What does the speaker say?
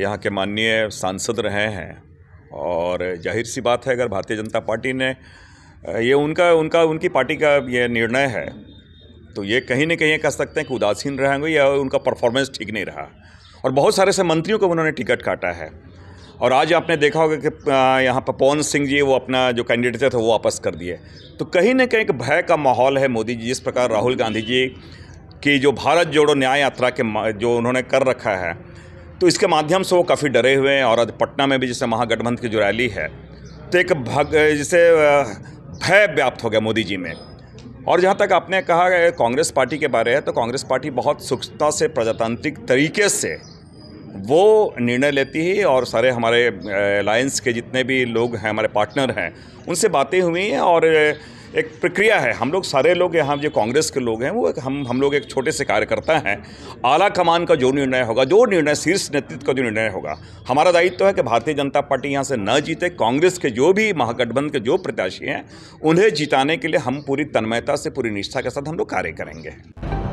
यहाँ के माननीय सांसद रहे हैं और जाहिर सी बात है अगर भारतीय जनता पार्टी ने ये उनका उनका उनकी पार्टी का ये निर्णय है तो ये कहीं ना कहीं कह सकते हैं कि उदासीन रहेंगे या उनका परफॉर्मेंस ठीक नहीं रहा और बहुत सारे से मंत्रियों को उन्होंने टिकट काटा है और आज आपने देखा होगा कि यहाँ पर पवन सिंह जी वो अपना जो कैंडिडेट थे तो वो वापस कर दिए तो कहीं ना कहीं एक भय का माहौल है मोदी जी जिस प्रकार राहुल गांधी जी की जो भारत जोड़ो न्याय यात्रा के जो उन्होंने कर रखा है तो इसके माध्यम से वो काफ़ी डरे हुए हैं और पटना में भी जैसे महागठबंधन की जो रैली है तो एक भग जैसे भय व्याप्त हो गया मोदी जी में और जहाँ तक आपने कहा कांग्रेस पार्टी के बारे में तो कांग्रेस पार्टी बहुत सुखता से प्रजातांत्रिक तरीके से वो निर्णय लेती है और सारे हमारे अलायंस के जितने भी लोग हैं हमारे पार्टनर हैं उनसे बातें हुई हैं और एक प्रक्रिया है हम लोग सारे लोग यहाँ जो कांग्रेस के लोग हैं वो हम हम लोग एक छोटे से कार्यकर्ता हैं आला कमान का जो निर्णय होगा जो निर्णय शीर्ष नेतृत्व का जो निर्णय होगा हमारा दायित्व तो है कि भारतीय जनता पार्टी यहाँ से न जीते कांग्रेस के जो भी महागठबंधन के जो प्रत्याशी हैं उन्हें जिताने के लिए हम पूरी तन्मयता से पूरी निष्ठा के साथ हम लोग कार्य करेंगे